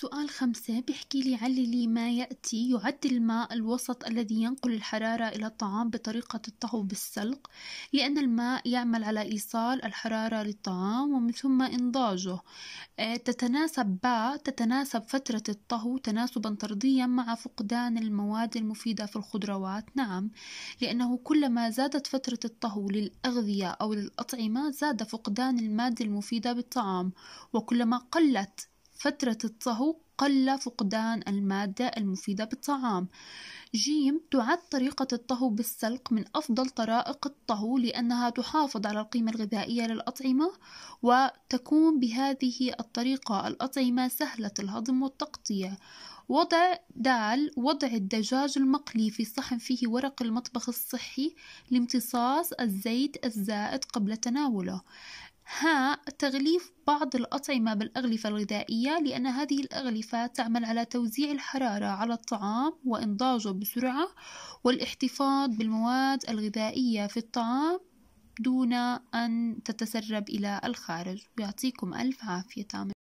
سؤال خمسة بيحكي لي عللي ما يأتي يعد الماء الوسط الذي ينقل الحرارة إلى الطعام بطريقة الطهو بالسلق لأن الماء يعمل على إيصال الحرارة للطعام ومن ثم إنضاجه آه، تتناسب باء تتناسب فترة الطهو تناسبا طرديا مع فقدان المواد المفيدة في الخضروات نعم لأنه كلما زادت فترة الطهو للأغذية أو للأطعمة زاد فقدان المادة المفيدة بالطعام وكلما قلت فترة الطهو قل فقدان المادة المفيدة بالطعام جيم تعد طريقة الطهو بالسلق من أفضل طرائق الطهو لأنها تحافظ على القيمة الغذائية للأطعمة وتكون بهذه الطريقة الأطعمة سهلة الهضم والتقطيع وضع دال وضع الدجاج المقلي في صحن فيه ورق المطبخ الصحي لامتصاص الزيت الزائد قبل تناوله ها تغليف بعض الأطعمة بالأغلفة الغذائية لأن هذه الأغلفة تعمل على توزيع الحرارة على الطعام وإنضاجه بسرعة والاحتفاظ بالمواد الغذائية في الطعام دون أن تتسرب إلى الخارج يعطيكم ألف عافية تامر